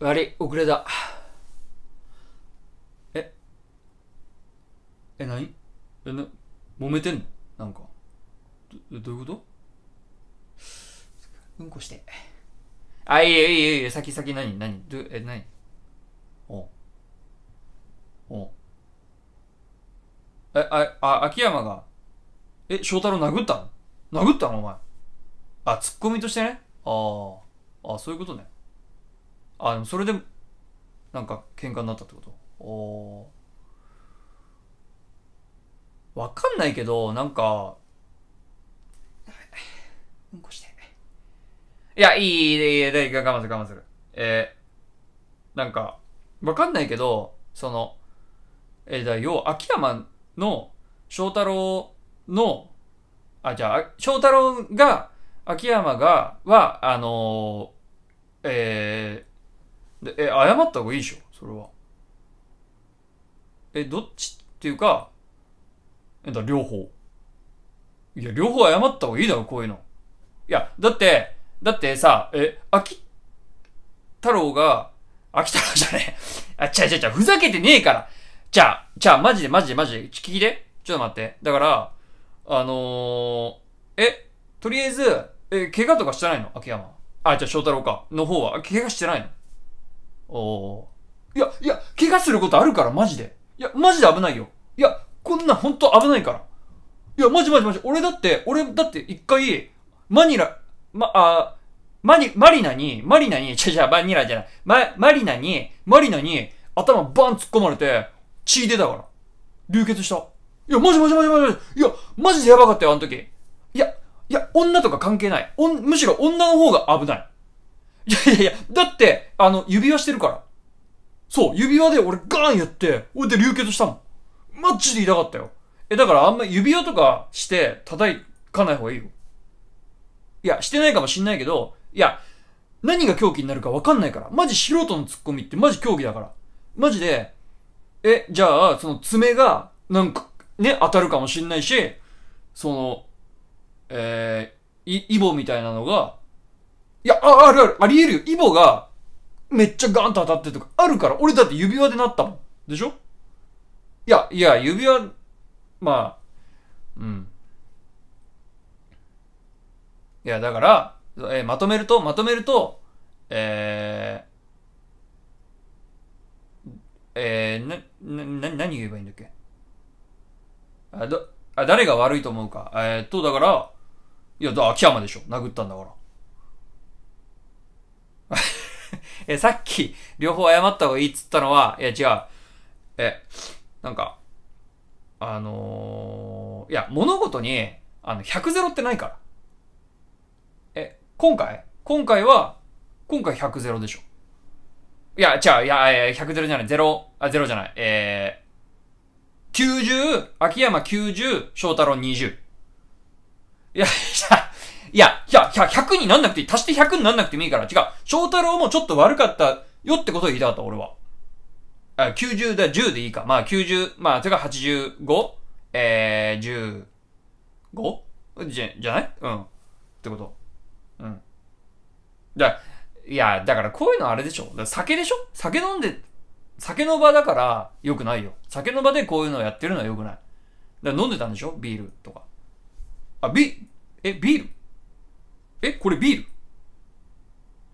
悪い遅れたええ何えな揉めてんのなんかどどういうことうんこしてあいいいいいいよ先先何何どえ何おおえああ秋山がえ翔太郎殴ったの殴ったのお前あツッコミとしてねあああそういうことねあそれでなんか喧嘩になったってことおわかんないけどなんかうんこしていやいいいいいい我慢する我慢するえー、なんかわかんないけどそのえー、だ要秋山の翔太郎のあじゃあ翔太郎が秋山がはあのー、えー、で、え、謝った方がいいでしょそれは。え、どっちっていうか、え、だ、両方。いや、両方謝った方がいいだろ、こういうの。いや、だって、だってさ、え、秋太郎が、秋太郎じゃねえ。あ、ちゃちゃちゃ、ふざけてねえから。ちゃう、ちゃう、マジでマジでマジで、聞きで。ちょっと待って。だから、あのー、え、とりあえず、え、怪我とかしてないの秋山。あ、じゃあ翔太郎か。の方は、怪我してないのおいや、いや、怪我することあるから、マジで。いや、マジで危ないよ。いや、こんな本ほんと危ないから。いや、マジマジマジ。俺だって、俺だって一回、マニラ、ま、あ、マニ、マリナに、マリナに、ちゃちゃ、マニラじゃない、マ、マリナに、マリナに、頭バン突っ込まれて、血出たから。流血した。いや、マジマジマジマジ。いや、マジでやばかったよ、あの時。いや、いや、女とか関係ない。おむしろ女の方が危ない。いやいやいや、だって、あの、指輪してるから。そう、指輪で俺ガーンやって、俺で流血したもん。マチで痛かったよ。え、だからあんま指輪とかして叩かない方がいいよ。いや、してないかもしんないけど、いや、何が狂気になるかわかんないから。マジ素人のツッコミってマジ狂気だから。マジで、え、じゃあ、その爪が、なんか、ね、当たるかもしんないし、その、えー、イボみたいなのがいや、あ、あるある。ありえるよ。イボが、めっちゃガンと当たってるとか、あるから。俺だって指輪でなったもん。でしょいや、いや、指輪、まあ、うん。いや、だから、えー、まとめると、まとめると、えー、えー、な、な、な、何言えばいいんだっけあ、だ、あ、誰が悪いと思うか。えー、っと、だから、いや、だ、秋山でしょ。殴ったんだから。え、さっき、両方謝った方がいいっつったのは、いや、違う。え、なんか、あのー、いや、物事に、あの、100ゼロってないから。え、今回今回は、今回100ゼロでしょ。いや、違う、いや、100ゼロじゃない、ゼロ、あ、ゼロじゃない、えー、90、秋山90、翔太郎20。いや、いや、いや、100になんなくていい。足して100になんなくてもいいから。違う。翔太郎もちょっと悪かったよってことを言いたかった、俺は。あ90だ、10でいいか。まあ90、まあ、てか 85? えー、15? じゃ、じゃないうん。ってこと。うん。じゃいや、だからこういうのあれでしょ。酒でしょ酒飲んで、酒の場だから良くないよ。酒の場でこういうのをやってるのは良くない。だ飲んでたんでしょビールとか。あ、ビ、え、ビールえ、これビール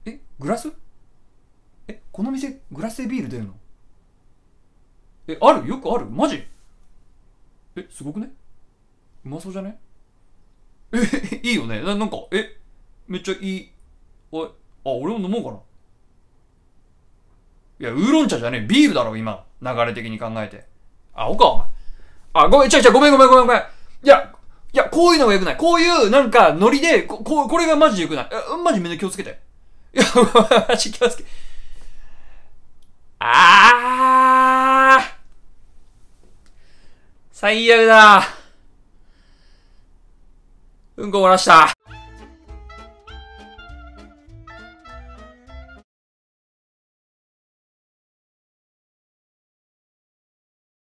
え、グラスえ、この店、グラスでビール出るのえ、あるよくあるマジえ、すごくねうまそうじゃねえ、いいよねななんか、え、めっちゃいい。おい、あ、俺も飲もうかな。いや、ウーロン茶じゃねえ。ビールだろ、今。流れ的に考えて。あ、おか、お前。あ、ごめん、ちゃちゃ、ごめん、ごめん、ごめん、ごめん。いや、いや、こういうのが良くない。こういう、なんか、ノリで、こ、ここれがマジで良くない。マジみんな気をつけて。いや、マジ気をつけ。あー最悪だうんこ漏らした。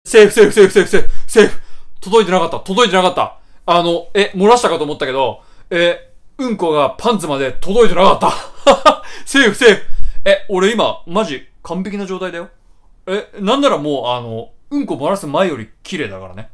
セーフセーフセーフセーフセーフ届いてなかった届いてなかったあの、え、漏らしたかと思ったけど、え、うんこがパンツまで届いてなかった。セーフセーフ。え、俺今、マジ、完璧な状態だよ。え、なんならもう、あの、うんこ漏らす前より綺麗だからね。